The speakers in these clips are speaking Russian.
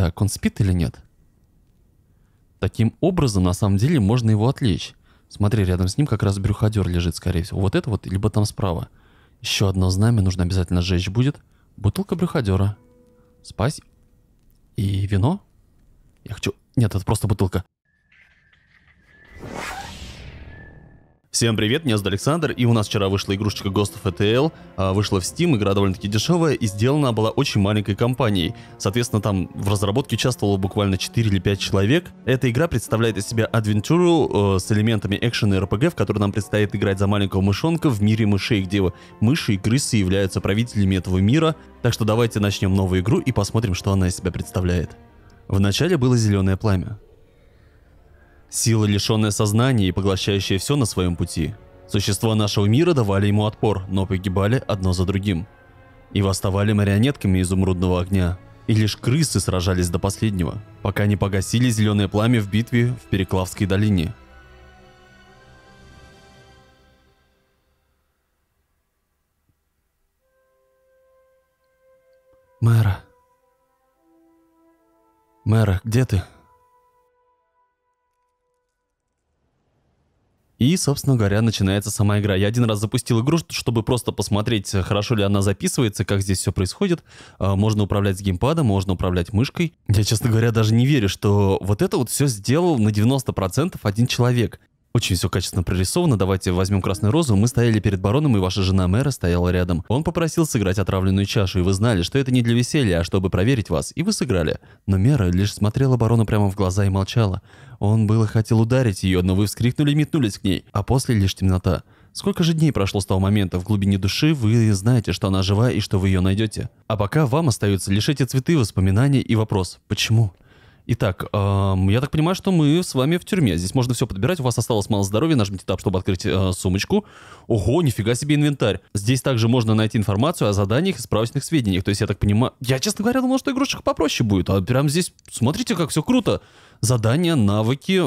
так, он спит или нет? Таким образом, на самом деле, можно его отвлечь. Смотри, рядом с ним как раз брюходер лежит, скорее всего. Вот это вот, либо там справа. Еще одно знамя нужно обязательно сжечь будет. Бутылка брюходера. Спась. И вино. Я хочу... Нет, это просто бутылка. Всем привет, меня зовут Александр, и у нас вчера вышла игрушечка Ghost of ETL, а, вышла в Steam, игра довольно-таки дешевая, и сделана была очень маленькой компанией. Соответственно, там в разработке участвовало буквально 4 или 5 человек. Эта игра представляет из себя адвентуру э, с элементами экшена и РПГ, в которой нам предстоит играть за маленького мышонка в мире мышей, где мыши и крысы являются правителями этого мира. Так что давайте начнем новую игру и посмотрим, что она из себя представляет. Вначале было зеленое пламя. Сила, лишенная сознания и поглощающая все на своем пути. Существа нашего мира давали ему отпор, но погибали одно за другим. И восставали марионетками изумрудного огня. И лишь крысы сражались до последнего, пока не погасили зеленое пламя в битве в Переклавской долине. Мэра. Мэра, где ты? И, собственно говоря, начинается сама игра. Я один раз запустил игру, чтобы просто посмотреть, э, хорошо ли она записывается, как здесь все происходит. Э, можно управлять с геймпада, можно управлять мышкой. Я, честно говоря, даже не верю, что вот это вот все сделал на 90% один человек. Очень все качественно прорисовано, давайте возьмем красную розу. Мы стояли перед бароном, и ваша жена мэра стояла рядом. Он попросил сыграть отравленную чашу, и вы знали, что это не для веселья, а чтобы проверить вас, и вы сыграли. Но мэра лишь смотрела барону прямо в глаза и молчала. Он было хотел ударить ее, но вы вскрикнули и метнулись к ней, а после лишь темнота. Сколько же дней прошло с того момента? В глубине души вы знаете, что она жива и что вы ее найдете. А пока вам остаются лишь эти цветы, воспоминания и вопрос «Почему?». Итак, эм, я так понимаю, что мы с вами в тюрьме. Здесь можно все подбирать. У вас осталось мало здоровья. Нажмите тап, чтобы открыть э, сумочку. Ого, нифига себе инвентарь. Здесь также можно найти информацию о заданиях и справочных сведениях. То есть, я так понимаю... Я, честно говоря, думал, что игрушек попроще будет. А прям здесь, смотрите, как все круто задания, навыки.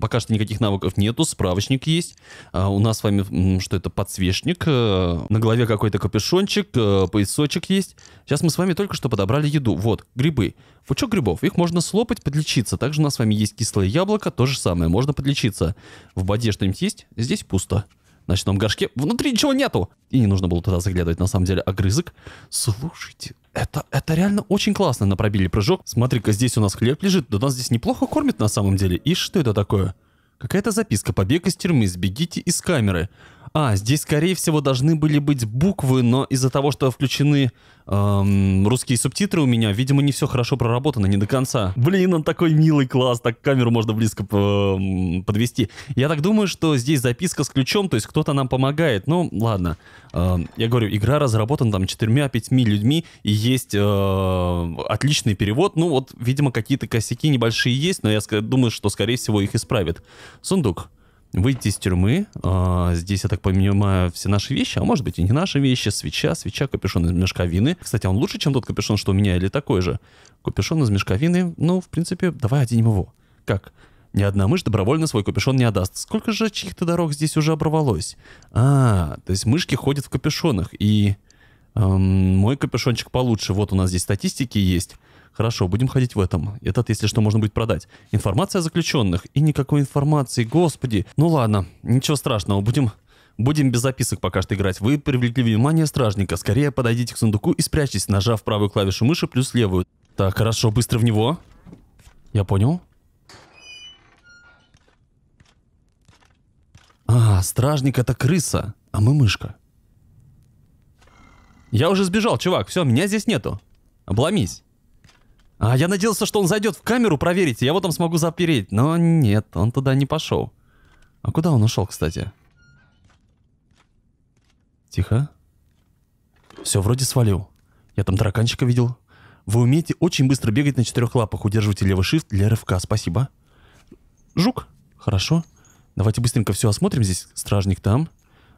Пока что никаких навыков нету, справочник есть. А, у нас с вами, что это, подсвечник. Э, на голове какой-то капюшончик, э, поясочек есть. Сейчас мы с вами только что подобрали еду. Вот, грибы. Пучок грибов. Их можно слопать, подлечиться. Также у нас с вами есть кислое яблоко, то же самое. Можно подлечиться. В воде что-нибудь есть? Здесь пусто ночном горшке. Внутри ничего нету. И не нужно было туда заглядывать, на самом деле, огрызок. Слушайте, это, это реально очень классно на пробили прыжок. Смотри-ка, здесь у нас хлеб лежит. Да нас здесь неплохо кормят на самом деле. И что это такое? Какая-то записка. Побег из тюрьмы. Сбегите из камеры. А, здесь, скорее всего, должны были быть буквы, но из-за того, что включены эм, русские субтитры у меня, видимо, не все хорошо проработано, не до конца. Блин, он такой милый, класс, так камеру можно близко э, подвести. Я так думаю, что здесь записка с ключом, то есть кто-то нам помогает. Ну, ладно. Э, я говорю, игра разработана там четырьмя-пятьми людьми, и есть э, отличный перевод. Ну, вот, видимо, какие-то косяки небольшие есть, но я думаю, что, скорее всего, их исправят. Сундук выйти из тюрьмы. А, здесь, я так понимаю, все наши вещи, а может быть и не наши вещи. Свеча, свеча, капюшон из мешковины. Кстати, он лучше, чем тот капюшон, что у меня, или такой же? Капюшон из мешковины, ну, в принципе, давай оденем его. Как? Ни одна мышь добровольно свой капюшон не отдаст. Сколько же чьих-то дорог здесь уже оборвалось? А, то есть мышки ходят в капюшонах, и... Эм, мой капюшончик получше, вот у нас здесь статистики есть. Хорошо, будем ходить в этом. Этот, если что, можно будет продать. Информация о заключенных. И никакой информации, господи. Ну ладно, ничего страшного, будем... Будем без записок пока что играть. Вы привлекли внимание стражника. Скорее подойдите к сундуку и спрячьтесь, нажав правую клавишу мыши плюс левую. Так, хорошо, быстро в него. Я понял. А, стражник это крыса, а мы мышка. Я уже сбежал, чувак. Все, меня здесь нету. Обломись. А я надеялся, что он зайдет в камеру проверить, и я его там смогу запереть. Но нет, он туда не пошел. А куда он ушел, кстати? Тихо. Все, вроде свалил. Я там тараканчика видел. Вы умеете очень быстро бегать на четырех лапах. Удерживайте левый shift для рывка. Спасибо. Жук. Хорошо. Давайте быстренько все осмотрим здесь. Стражник там.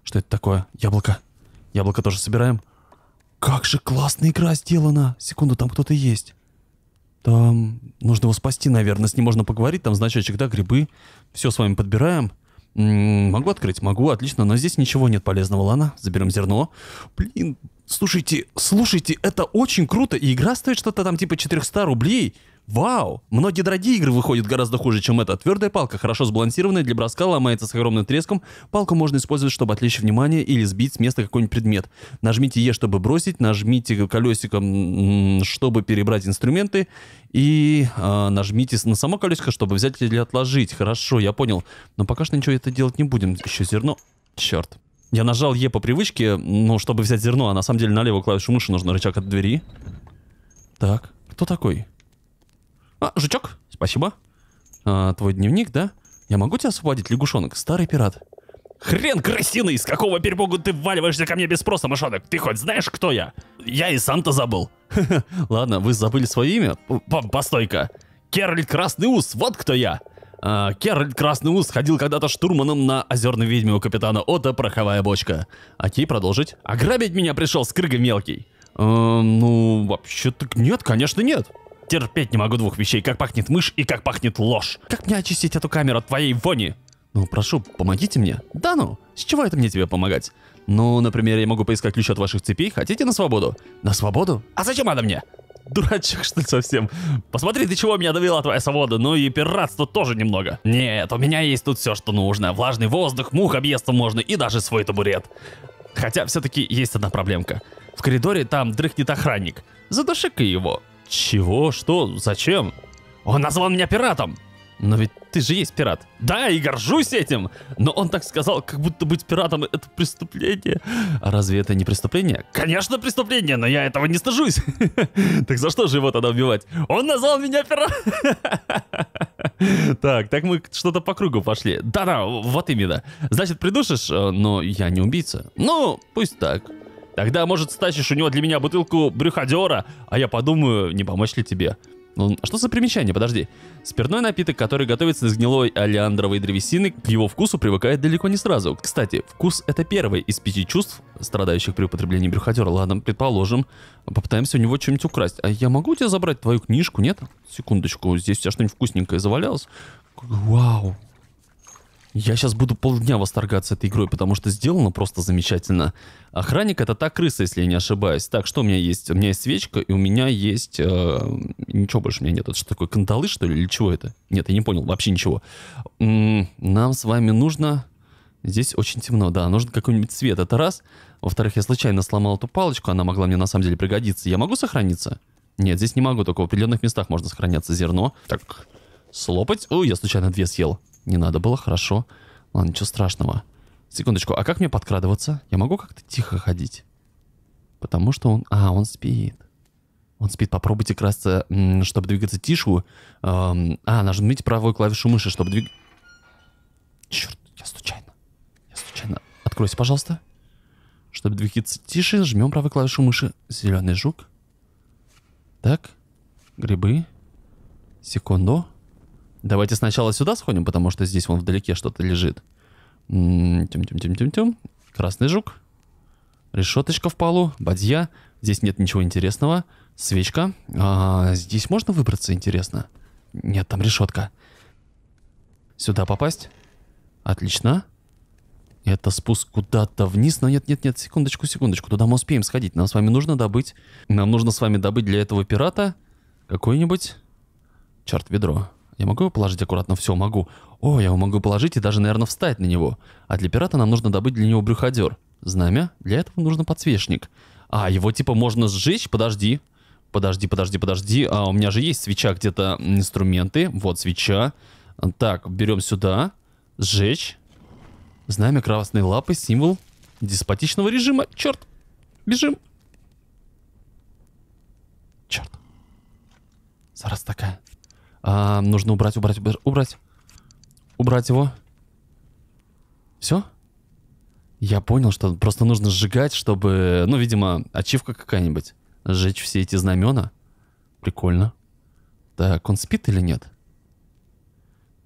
Что это такое? Яблоко. Яблоко тоже собираем. Как же классная игра сделана. Секунду, там кто-то есть. Там нужно его спасти, наверное. С ним можно поговорить, там значочек, да, грибы. Все с вами подбираем. могу открыть? Могу, отлично, но здесь ничего нет полезного, ладно? Заберем зерно. Блин, слушайте, слушайте, это очень круто. И игра стоит что-то там типа 400 рублей. Вау! Многие дорогие игры выходят гораздо хуже, чем эта. Твердая палка, хорошо сбалансированная, для броска ломается с огромным треском. Палку можно использовать, чтобы отвлечь внимание или сбить с места какой-нибудь предмет. Нажмите Е, чтобы бросить, нажмите колесиком, чтобы перебрать инструменты, и э, нажмите на само колесико, чтобы взять или отложить. Хорошо, я понял. Но пока что ничего это делать не будем. Еще зерно. Черт. Я нажал Е по привычке, ну, чтобы взять зерно, а на самом деле на левую клавишу мыши нужно рычаг от двери. Так, кто такой? А, жучок, спасибо. А, твой дневник, да? Я могу тебя освободить, лягушонок, старый пират? Хрен крысиный, с какого перепугу ты вваливаешься ко мне без спроса, мышонок? Ты хоть знаешь, кто я? Я и сам-то забыл. Ладно, вы забыли свое имя? Постой-ка. Керальд Красный Ус, вот кто я. А, Керальд Красный Ус ходил когда-то штурманом на озерной ведьме у капитана Ота пороховая бочка. А Окей, продолжить. Ограбить меня пришел скрыга мелкий. Эм, ну, вообще-то нет, конечно нет. Терпеть не могу двух вещей, как пахнет мышь и как пахнет ложь. Как мне очистить эту камеру от твоей вони? Ну, прошу, помогите мне. Да ну, с чего это мне тебе помогать? Ну, например, я могу поискать ключ от ваших цепей. Хотите на свободу? На свободу? А зачем она мне? Дурачок, что ли, совсем? Посмотри, до чего меня довела твоя свобода, ну и пиратство тоже немного. Нет, у меня есть тут все, что нужно. Влажный воздух, мух объесться можно и даже свой табурет. Хотя все-таки есть одна проблемка. В коридоре там дрыхнет охранник. Задуши-ка его. Чего? Что? Зачем? Он назвал меня пиратом! Но ведь ты же есть пират. Да, и горжусь этим. Но он так сказал, как будто быть пиратом — это преступление. А разве это не преступление? Конечно, преступление, но я этого не стыжусь. Так за что же его тогда убивать? Он назвал меня пиратом. Так, так мы что-то по кругу пошли. Да-да, вот именно. Значит, придушишь, э, но я не убийца. Ну, пусть так. Тогда, может, стащишь у него для меня бутылку брюхадера, а я подумаю, не помочь ли тебе. Ну, а что за примечание? Подожди. Спиртной напиток, который готовится из гнилой олеандровой древесины, к его вкусу привыкает далеко не сразу. Кстати, вкус — это первый из пяти чувств, страдающих при употреблении брюхатера. Ладно, предположим, попытаемся у него что-нибудь украсть. А я могу у тебя забрать твою книжку, нет? Секундочку, здесь у тебя что-нибудь вкусненькое завалялось? Вау, я сейчас буду полдня восторгаться этой игрой, потому что сделано просто замечательно. Охранник это та крыса, если я не ошибаюсь. Так, что у меня есть? У меня есть свечка, и у меня есть... Э, ничего больше у меня нет. Это что такое, кандалы, что ли, или чего это? Нет, я не понял, вообще ничего. М -м, нам с вами нужно... Здесь очень темно, да, нужен какой-нибудь цвет, это раз. Во-вторых, я случайно сломал эту палочку, она могла мне на самом деле пригодиться. Я могу сохраниться? Нет, здесь не могу, только в определенных местах можно сохраняться зерно. Так, слопать. Ой, я случайно две съел. Не надо было, хорошо. Ладно, ничего страшного. Секундочку, а как мне подкрадываться? Я могу как-то тихо ходить? Потому что он... А, он спит. Он спит. Попробуйте красться, чтобы двигаться тише. Эм, а, нажмите правую клавишу мыши, чтобы двиг... Черт, я случайно. Я случайно. Откройся, пожалуйста. Чтобы двигаться тише, жмем правую клавишу мыши. Зеленый жук. Так. Грибы. Секунду. Давайте сначала сюда сходим, потому что здесь вон вдалеке что-то лежит. Тем-тем-тем-тем-тем. Красный жук. Решеточка в полу. Бадья. Здесь нет ничего интересного. Свечка. А, здесь можно выбраться, интересно? Нет, там решетка. Сюда попасть. Отлично. Это спуск куда-то вниз, но нет, нет, нет, секундочку, секундочку, туда мы успеем сходить. Нам с вами нужно добыть, нам нужно с вами добыть для этого пирата какой-нибудь, черт, ведро. Я могу его положить аккуратно? Все, могу. О, я его могу положить и даже, наверное, встать на него. А для пирата нам нужно добыть для него брюходер. Знамя? Для этого нужно подсвечник. А, его типа можно сжечь? Подожди. Подожди, подожди, подожди. А, у меня же есть свеча где-то, инструменты. Вот свеча. Так, берем сюда. Сжечь. Знамя красной лапы, символ деспотичного режима. Черт. Бежим. Черт. Зараз такая. А, нужно убрать, убрать, убрать. Убрать его. Все? Я понял, что просто нужно сжигать, чтобы... Ну, видимо, ачивка какая-нибудь. Сжечь все эти знамена. Прикольно. Так, он спит или нет?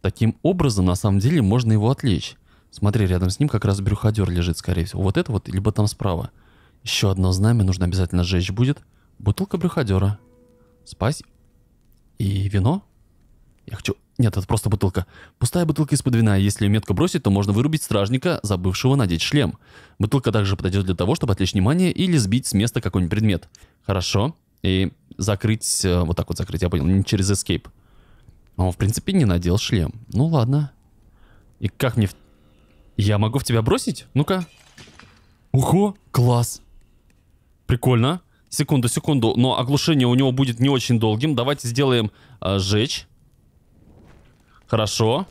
Таким образом, на самом деле, можно его отвлечь. Смотри, рядом с ним как раз брюходер лежит, скорее всего. Вот это вот, либо там справа. Еще одно знамя нужно обязательно сжечь будет. Бутылка брюходера. Спать. И вино. Я хочу... Нет, это просто бутылка. Пустая бутылка из-под вина. Если ее метко бросить, то можно вырубить стражника, забывшего надеть шлем. Бутылка также подойдет для того, чтобы отвлечь внимание или сбить с места какой-нибудь предмет. Хорошо. И закрыть... Э, вот так вот закрыть, я понял. Не через escape. Он, в принципе, не надел шлем. Ну, ладно. И как мне... Я могу в тебя бросить? Ну-ка. Ухо. класс. Прикольно. Секунду, секунду. Но оглушение у него будет не очень долгим. Давайте сделаем э, сжечь. Хорошо.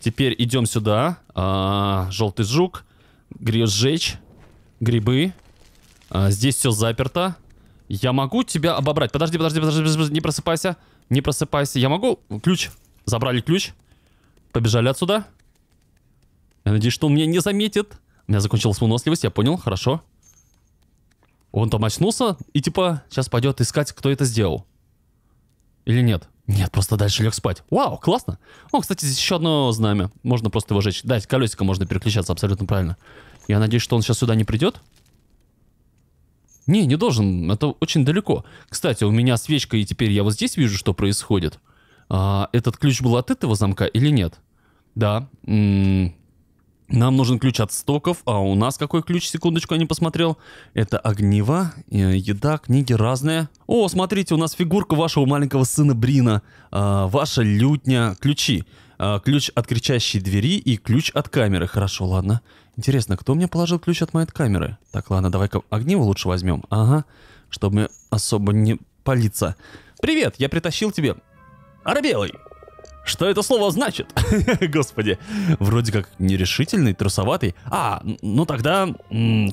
Теперь идем сюда. А, желтый жук. Гриб сжечь. Грибы. А, здесь все заперто. Я могу тебя обобрать. Подожди, подожди, подожди, подожди, не просыпайся. Не просыпайся. Я могу... Ключ. Забрали ключ. Побежали отсюда. Я надеюсь, что он меня не заметит. У меня закончилась выносливость, я понял. Хорошо. Он там очнулся и типа сейчас пойдет искать, кто это сделал. Или нет? Нет, просто дальше лег спать. Вау, классно. О, кстати, здесь еще одно знамя. Можно просто его жечь. Да, колесико можно переключаться абсолютно правильно. Я надеюсь, что он сейчас сюда не придет. Не, не должен. Это очень далеко. Кстати, у меня свечка, и теперь я вот здесь вижу, что происходит. А, этот ключ был от этого замка или нет? Да. М -м нам нужен ключ от стоков, а у нас какой ключ, секундочку, я не посмотрел. Это огнева, э, еда, книги разные. О, смотрите, у нас фигурка вашего маленького сына Брина, а, ваша лютня, ключи. А, ключ от кричащей двери и ключ от камеры. Хорошо, ладно. Интересно, кто мне положил ключ от моей камеры? Так, ладно, давай-ка огниво лучше возьмем. Ага, чтобы особо не палиться. Привет, я притащил тебе... Арабелый! Что это слово значит? Господи, вроде как нерешительный, трусоватый. А, ну тогда...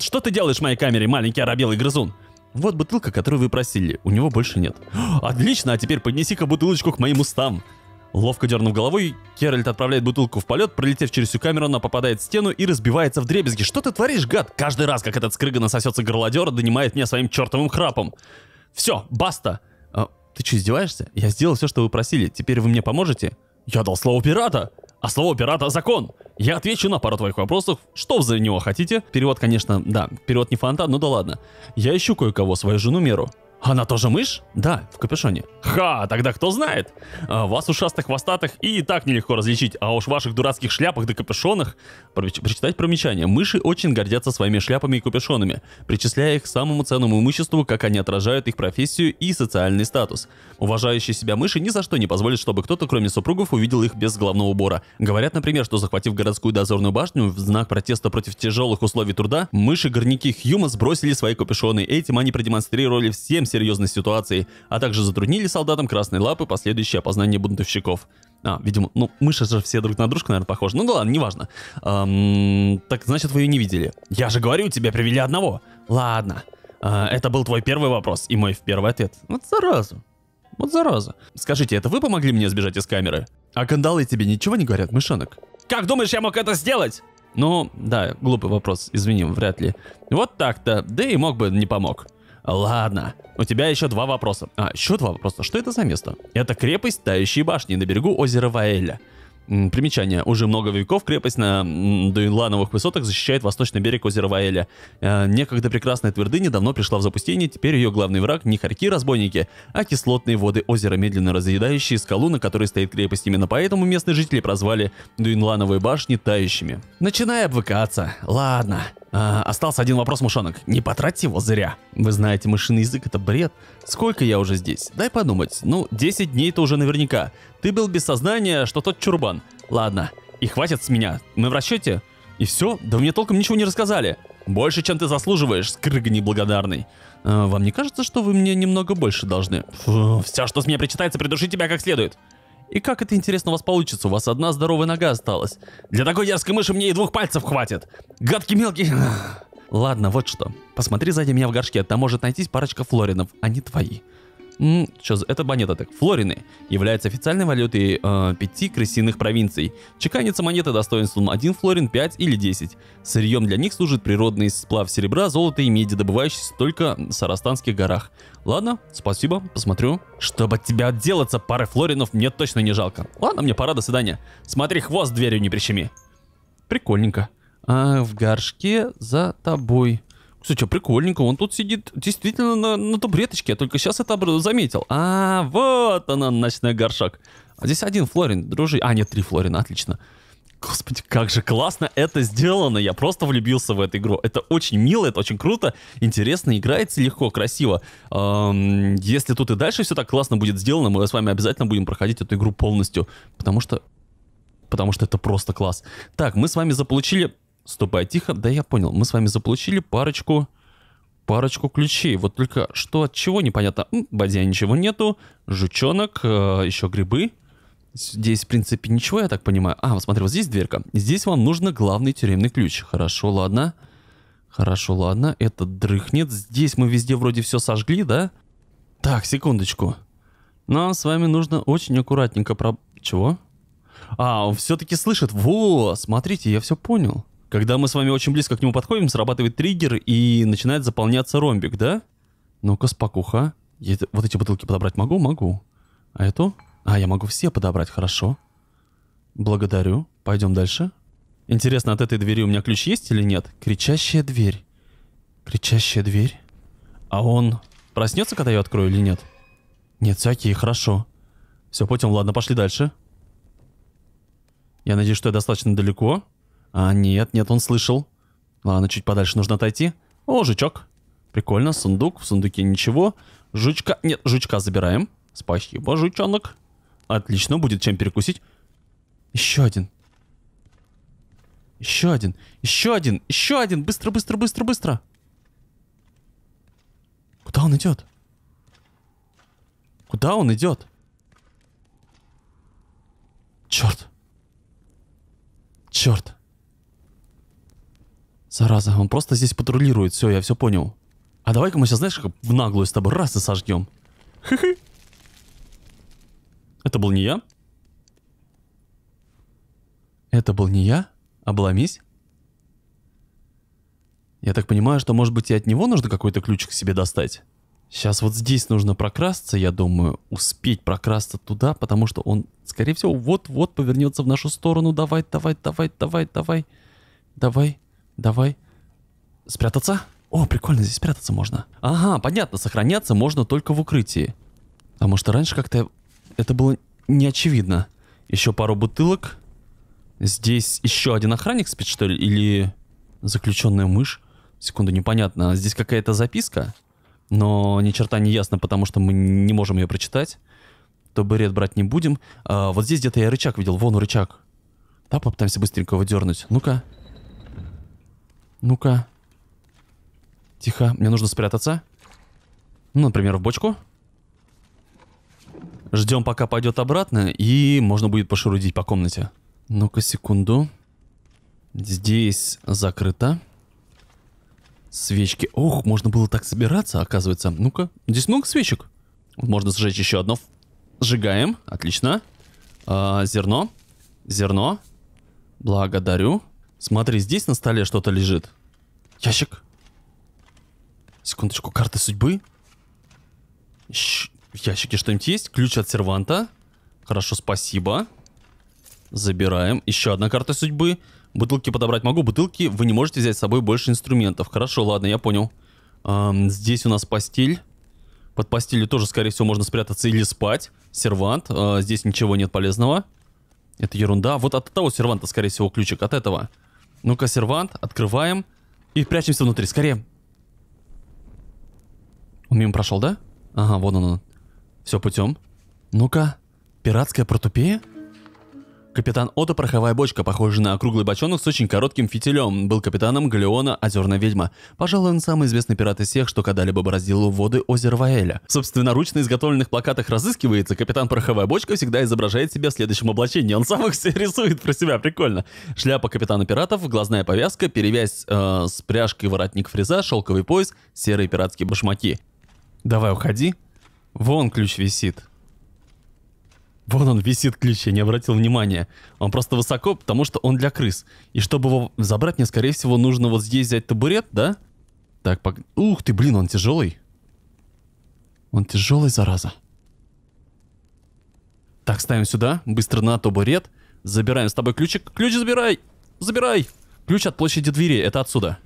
Что ты делаешь в моей камере, маленький оробелый грызун? Вот бутылка, которую вы просили, у него больше нет. Отлично, а теперь поднеси-ка бутылочку к моим устам. Ловко дернув головой, Керальт отправляет бутылку в полет, пролетев через всю камеру, она попадает в стену и разбивается в дребезги. Что ты творишь, гад? Каждый раз, как этот скрыга насосется горлодера, донимает меня своим чертовым храпом. Все, баста! Ты что, издеваешься? Я сделал все, что вы просили. Теперь вы мне поможете? Я дал слово пирата. А слово пирата – закон. Я отвечу на пару твоих вопросов. Что вы за него хотите? Перевод, конечно, да, перевод не фонтан, но ну да ладно. Я ищу кое-кого, свою жену Меру. Она тоже мышь? Да, в капюшоне. Ха, тогда кто знает? А, вас ушастых хвостатых и так нелегко различить, а уж ваших дурацких шляпах да капюшонах. Прочитать промечание. Мыши очень гордятся своими шляпами и капюшонами, причисляя их к самому ценному имуществу, как они отражают их профессию и социальный статус. Уважающие себя мыши ни за что не позволят, чтобы кто-то, кроме супругов, увидел их без головного убора. Говорят, например, что захватив городскую дозорную башню в знак протеста против тяжелых условий труда, мыши-горняки Хьюма сбросили свои капюшоны. Этим они продемонстрировали всем серьезной ситуации, а также затруднили солдатам Красной Лапы последующее опознание бунтовщиков. А, видимо, ну, мыши же все друг на дружку, наверное, похожи. Ну да ладно, неважно. Эм, так, значит, вы ее не видели. Я же говорю, тебе привели одного. Ладно. Э, это был твой первый вопрос и мой первый ответ. Вот заразу. Вот зараза. Скажите, это вы помогли мне сбежать из камеры? А кандалы тебе ничего не говорят, мышонок? Как думаешь, я мог это сделать? Ну, да, глупый вопрос, извини, вряд ли. Вот так-то, да и мог бы, не помог. Ладно, у тебя еще два вопроса. А, еще два вопроса. Что это за место? Это крепость Тающей башни на берегу озера Ваэля. Примечание. Уже много веков крепость на Дуинлановых высотах защищает восточный берег озера Ваэля. Э, некогда прекрасная твердыня давно пришла в запустение, теперь ее главный враг не хорьки-разбойники, а кислотные воды озера, медленно разъедающие скалу, на которой стоит крепость. Именно поэтому местные жители прозвали Дуинлановые башни тающими. Начинай обвыкаться. Ладно. А, остался один вопрос, мышонок. Не потратьте его зря. Вы знаете, мышиный язык — это бред. Сколько я уже здесь? Дай подумать. Ну, 10 дней это уже наверняка. Ты был без сознания, что тот чурбан. Ладно, и хватит с меня. Мы в расчете? И все? Да вы мне толком ничего не рассказали. Больше, чем ты заслуживаешь, скрыга неблагодарный. А, вам не кажется, что вы мне немного больше должны? Фу, все, что с меня причитается, придушить тебя как следует. И как это интересно у вас получится? У вас одна здоровая нога осталась. Для такой дерзкой мыши мне и двух пальцев хватит. Гадкий мелкий... Ладно, вот что. Посмотри сзади меня в горшке, там может найтись парочка флоринов, они твои. Что за... Это монета так. Флорины. Является официальной валютой э, пяти крысиных провинций. Чеканится монета достоинством 1 флорин, 5 или 10. Сырьем для них служит природный сплав серебра, золота и меди, добывающийся только в Сарастанских горах. Ладно, спасибо, посмотрю. Чтобы от тебя отделаться, пары флоринов мне точно не жалко. Ладно, мне пора, до свидания. Смотри, хвост дверью не прищеми. Прикольненько. А в горшке за тобой. Слушай, прикольненько, он тут сидит действительно на, на табуреточке, я только сейчас это заметил. А, вот она, ночной горшок. А здесь один флорин, дружи. А, нет, три флорина, отлично. Господи, как же классно это сделано. Я просто влюбился в эту игру. Это очень мило, это очень круто, интересно, играется легко, красиво. Эм, если тут и дальше все так классно будет сделано, мы с вами обязательно будем проходить эту игру полностью. Потому что... Потому что это просто класс. Так, мы с вами заполучили Ступай тихо. Да я понял, мы с вами заполучили парочку... Парочку ключей. Вот только что от чего, непонятно. Бадья ничего нету. Жучонок, э, еще грибы. Здесь, в принципе, ничего, я так понимаю. А, вот смотри, вот здесь дверка. Здесь вам нужно главный тюремный ключ. Хорошо, ладно. Хорошо, ладно. Это дрыхнет. Здесь мы везде вроде все сожгли, да? Так, секундочку. Нам с вами нужно очень аккуратненько про... Чего? А, он все-таки слышит. Во, смотрите, я все понял. Когда мы с вами очень близко к нему подходим, срабатывает триггер и начинает заполняться ромбик, да? Ну-ка, спокуха. Я вот эти бутылки подобрать могу? Могу. А эту? А, я могу все подобрать, хорошо. Благодарю. Пойдем дальше. Интересно, от этой двери у меня ключ есть или нет? Кричащая дверь. Кричащая дверь. А он проснется, когда я открою или нет? Нет, все окей, хорошо. Все, путем, ладно, пошли дальше. Я надеюсь, что я достаточно далеко. А, нет, нет, он слышал. Ладно, чуть подальше нужно отойти. О, жучок. Прикольно, сундук. В сундуке ничего. Жучка... Нет, жучка забираем. Спасибо, жучонок. Отлично, будет чем перекусить. Еще один. Еще один. Еще один. Еще один. Быстро, быстро, быстро, быстро. Куда он идет? Куда он идет? Черт. Черт. Зараза, он просто здесь патрулирует. Все, я все понял. А давай-ка мы сейчас, знаешь, как в наглую с тобой раз и сожгем. Хы-хы. Это был не я? Это был не я? Обломись. Я так понимаю, что, может быть, и от него нужно какой-то ключик себе достать? Сейчас вот здесь нужно прокрасться, я думаю, успеть прокрасться туда, потому что он, скорее всего, вот-вот повернется в нашу сторону. Давай, давай, давай, давай, давай. Давай. Давай. Спрятаться? О, прикольно, здесь спрятаться можно. Ага, понятно, сохраняться можно только в укрытии. А может, раньше как-то это было не очевидно. Еще пару бутылок. Здесь еще один охранник спит, что ли? Или заключенная мышь? Секунду, непонятно. Здесь какая-то записка, но ни черта не ясно, потому что мы не можем ее прочитать. То бред брать не будем. А, вот здесь где-то я рычаг видел. Вон рычаг. Да, попытаемся быстренько его дернуть. Ну-ка. Ну-ка. Тихо, мне нужно спрятаться. Ну, например, в бочку. Ждем, пока пойдет обратно, и можно будет пошерудить по комнате. Ну-ка, секунду. Здесь закрыто. Свечки. Ох, можно было так собираться, оказывается. Ну-ка, здесь много свечек. Можно сжечь еще одно. Сжигаем, отлично. А, зерно, зерно. Благодарю. Смотри, здесь на столе что-то лежит. Ящик. Секундочку, карты судьбы. Щ в ящике что-нибудь есть? Ключ от серванта. Хорошо, спасибо. Забираем. Еще одна карта судьбы. Бутылки подобрать могу. Бутылки вы не можете взять с собой больше инструментов. Хорошо, ладно, я понял. Эм, здесь у нас постель. Под постелью тоже, скорее всего, можно спрятаться или спать. Сервант. Э, здесь ничего нет полезного. Это ерунда. Вот от того серванта, скорее всего, ключик. От этого. Ну-ка, сервант, открываем. И прячемся внутри, скорее. Он мимо прошел, да? Ага, вон он. он. Все путем. Ну-ка, пиратская протупея? Капитан Ото пороховая бочка, похожая на округлый бочонок с очень коротким фитилем, был капитаном Галеона Озерная ведьма. Пожалуй, он самый известный пират из всех, что когда-либо бороздил воды озера Ваэля. В собственноручно изготовленных плакатах разыскивается, капитан пороховая бочка всегда изображает себя в следующем облачении. Он сам их все рисует про себя, прикольно. Шляпа капитана пиратов, глазная повязка, перевязь э, с пряжкой воротник фреза, шелковый пояс, серые пиратские башмаки. Давай уходи. Вон ключ висит. Вон он висит ключ, я не обратил внимания. Он просто высоко, потому что он для крыс. И чтобы его забрать, мне, скорее всего, нужно вот здесь взять табурет, да? Так, пог... Ух ты, блин, он тяжелый. Он тяжелый, зараза. Так, ставим сюда, быстро на табурет. Забираем с тобой ключик. Ключ забирай! Забирай! Ключ от площади двери, это отсюда.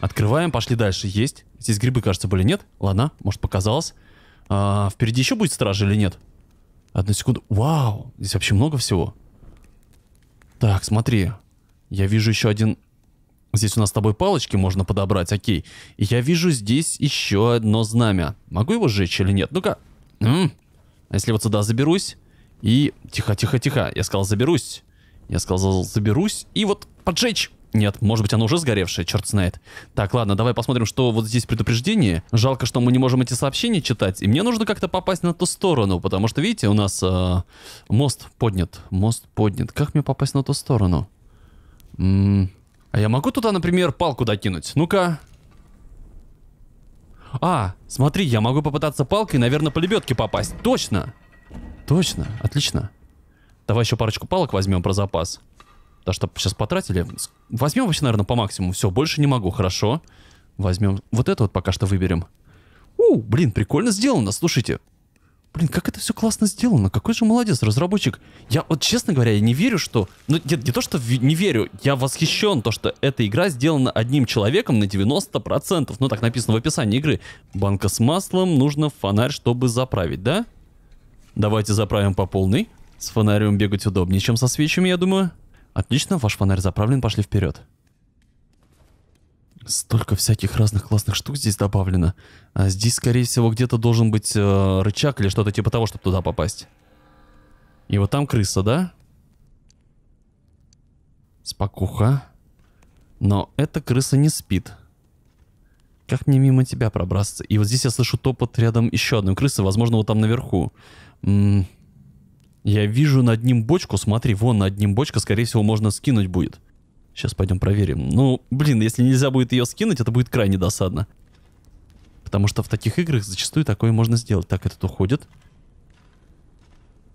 Открываем, пошли дальше. Есть. Здесь грибы, кажется, были, нет? Ладно, может показалось. А, впереди еще будет страж или нет? Одну секунду. Вау! Здесь вообще много всего. Так, смотри. Я вижу еще один... Здесь у нас с тобой палочки можно подобрать, окей. И я вижу здесь еще одно знамя. Могу его сжечь или нет? Ну-ка. А если вот сюда заберусь? И... Тихо, тихо, тихо. Я сказал, заберусь. Я сказал, заберусь. И вот поджечь. Нет, может быть, оно уже сгоревшее, черт знает. Так, ладно, давай посмотрим, что вот здесь предупреждение. Жалко, что мы не можем эти сообщения читать. И мне нужно как-то попасть на ту сторону, потому что, видите, у нас э, мост поднят. Мост поднят. Как мне попасть на ту сторону? М -м а я могу туда, например, палку докинуть? Ну-ка. А, смотри, я могу попытаться палкой, наверное, по лебедке попасть. Точно. Точно, отлично. Давай еще парочку палок возьмем про запас. Потому что сейчас потратили. Возьмем вообще, наверное, по максимуму. Все, больше не могу, хорошо. Возьмем. Вот это вот пока что выберем. У, блин, прикольно сделано, слушайте. Блин, как это все классно сделано. Какой же молодец разработчик. Я вот, честно говоря, я не верю, что... Ну, нет, не то, что в... не верю. Я восхищен то, что эта игра сделана одним человеком на 90%. Ну, так написано в описании игры. Банка с маслом, нужно фонарь, чтобы заправить, да? Давайте заправим по полной. С фонарем бегать удобнее, чем со свечами, я думаю. Отлично, ваш фонарь заправлен, пошли вперед. Столько всяких разных классных штук здесь добавлено. А здесь, скорее всего, где-то должен быть э, рычаг или что-то типа того, чтобы туда попасть. И вот там крыса, да? Спокуха. Но эта крыса не спит. Как мне мимо тебя пробраться? И вот здесь я слышу топот рядом еще одной крысы, возможно, вот там наверху. М я вижу над ним бочку, смотри, вон над ним бочка, скорее всего, можно скинуть будет. Сейчас пойдем проверим. Ну, блин, если нельзя будет ее скинуть, это будет крайне досадно. Потому что в таких играх зачастую такое можно сделать. Так, этот уходит.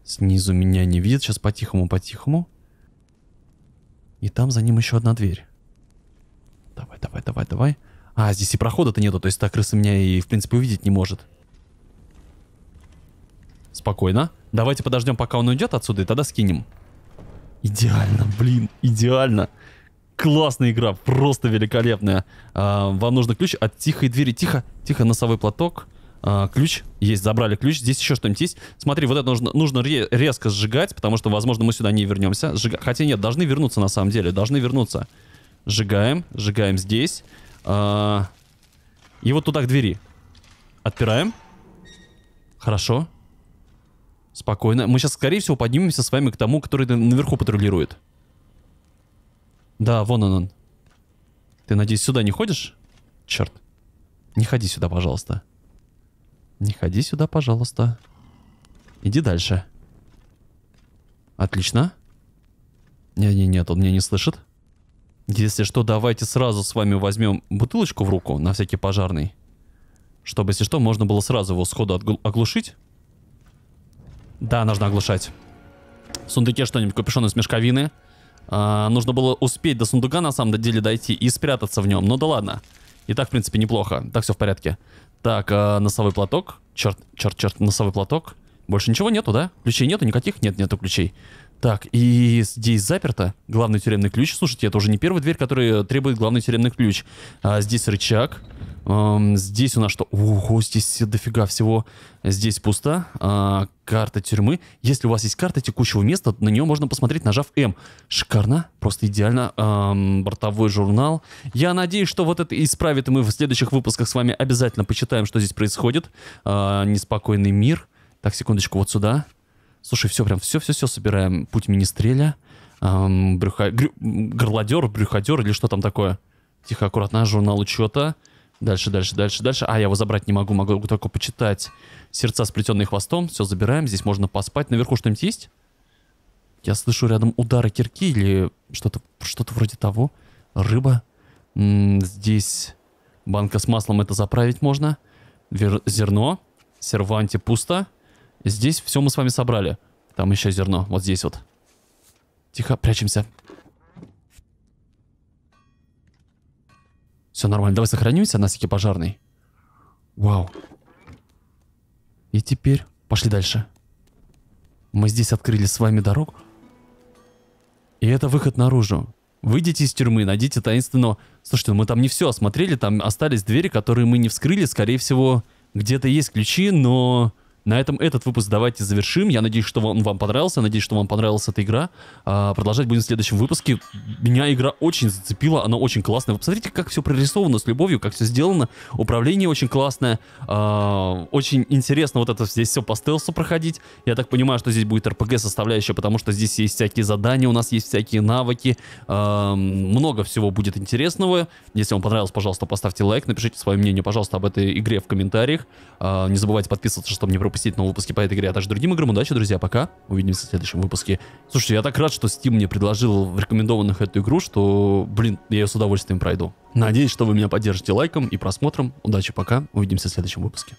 Снизу меня не видит. Сейчас по-тихому, по-тихому. И там за ним еще одна дверь. Давай, давай, давай, давай. А, здесь и прохода-то нету, то есть та крыса меня и, в принципе, увидеть не может. Спокойно. Давайте подождем, пока он уйдет отсюда, и тогда скинем. Идеально, блин, идеально. Классная игра, просто великолепная. А, вам нужно ключ от тихой двери. Тихо, тихо, носовой платок. А, ключ есть, забрали ключ. Здесь еще что-нибудь есть. Смотри, вот это нужно, нужно ре резко сжигать, потому что, возможно, мы сюда не вернемся. Сжига... Хотя нет, должны вернуться на самом деле, должны вернуться. Сжигаем, сжигаем здесь. А... И вот туда к двери. Отпираем. Хорошо. Спокойно. Мы сейчас, скорее всего, поднимемся с вами к тому, который наверху патрулирует. Да, вон он он. Ты, надеюсь, сюда не ходишь? Черт. Не ходи сюда, пожалуйста. Не ходи сюда, пожалуйста. Иди дальше. Отлично. Не-не-нет, он меня не слышит. Если что, давайте сразу с вами возьмем бутылочку в руку на всякий пожарный. Чтобы, если что, можно было сразу его сходу оглушить. Да, нужно оглушать. В сундуке что-нибудь, капюшон из мешковины. А, нужно было успеть до сундука, на самом деле, дойти и спрятаться в нем. Ну да ладно. И так, в принципе, неплохо. Так, все в порядке. Так, а, носовой платок. Черт, черт, черт, носовой платок. Больше ничего нету, да? Ключей нету никаких? Нет, нету ключей. Так, и здесь заперто. Главный тюремный ключ. Слушайте, это уже не первая дверь, которая требует главный тюремный ключ. А здесь рычаг. Эм, здесь у нас что? Ого, здесь дофига всего. Здесь пусто. А, карта тюрьмы. Если у вас есть карта текущего места, на нее можно посмотреть, нажав М. Шикарно. Просто идеально. Эм, бортовой журнал. Я надеюсь, что вот это исправит, и мы в следующих выпусках с вами обязательно почитаем, что здесь происходит. Э, неспокойный мир. Так, секундочку, вот сюда. Слушай, все прям, все-все-все собираем. Путь министреля, эм, брюха... Грю... горлодер, брюходер или что там такое. Тихо, аккуратно, а, журнал учета. Дальше, дальше, дальше, дальше. А, я его забрать не могу, могу только почитать. Сердца, сплетенные хвостом. Все, забираем. Здесь можно поспать. Наверху что-нибудь есть? Я слышу рядом удары кирки или что-то что то вроде того. Рыба. М -м, здесь банка с маслом это заправить можно. Вер зерно. Серванте пусто. Здесь все мы с вами собрали. Там еще зерно, вот здесь вот. Тихо, прячемся. Все нормально, давай сохранимся, Насики пожарный. Вау. И теперь пошли дальше. Мы здесь открыли с вами дорогу. И это выход наружу. Выйдите из тюрьмы, найдите таинственного... Слушайте, мы там не все осмотрели, там остались двери, которые мы не вскрыли. Скорее всего, где-то есть ключи, но... На этом этот выпуск давайте завершим. Я надеюсь, что он вам понравился. надеюсь, что вам понравилась эта игра. А, продолжать будем в следующем выпуске. Меня игра очень зацепила. Она очень классная. Вы посмотрите, как все прорисовано с любовью, как все сделано. Управление очень классное. А, очень интересно вот это здесь все по стелсу проходить. Я так понимаю, что здесь будет RPG составляющая, потому что здесь есть всякие задания, у нас есть всякие навыки. А, много всего будет интересного. Если вам понравилось, пожалуйста, поставьте лайк. Напишите свое мнение, пожалуйста, об этой игре в комментариях. А, не забывайте подписываться, чтобы не пропустить пропустить новые выпуски по этой игре, а также другим играм. Удачи, друзья, пока. Увидимся в следующем выпуске. Слушайте, я так рад, что Steam мне предложил в рекомендованных эту игру, что, блин, я ее с удовольствием пройду. Надеюсь, что вы меня поддержите лайком и просмотром. Удачи, пока. Увидимся в следующем выпуске.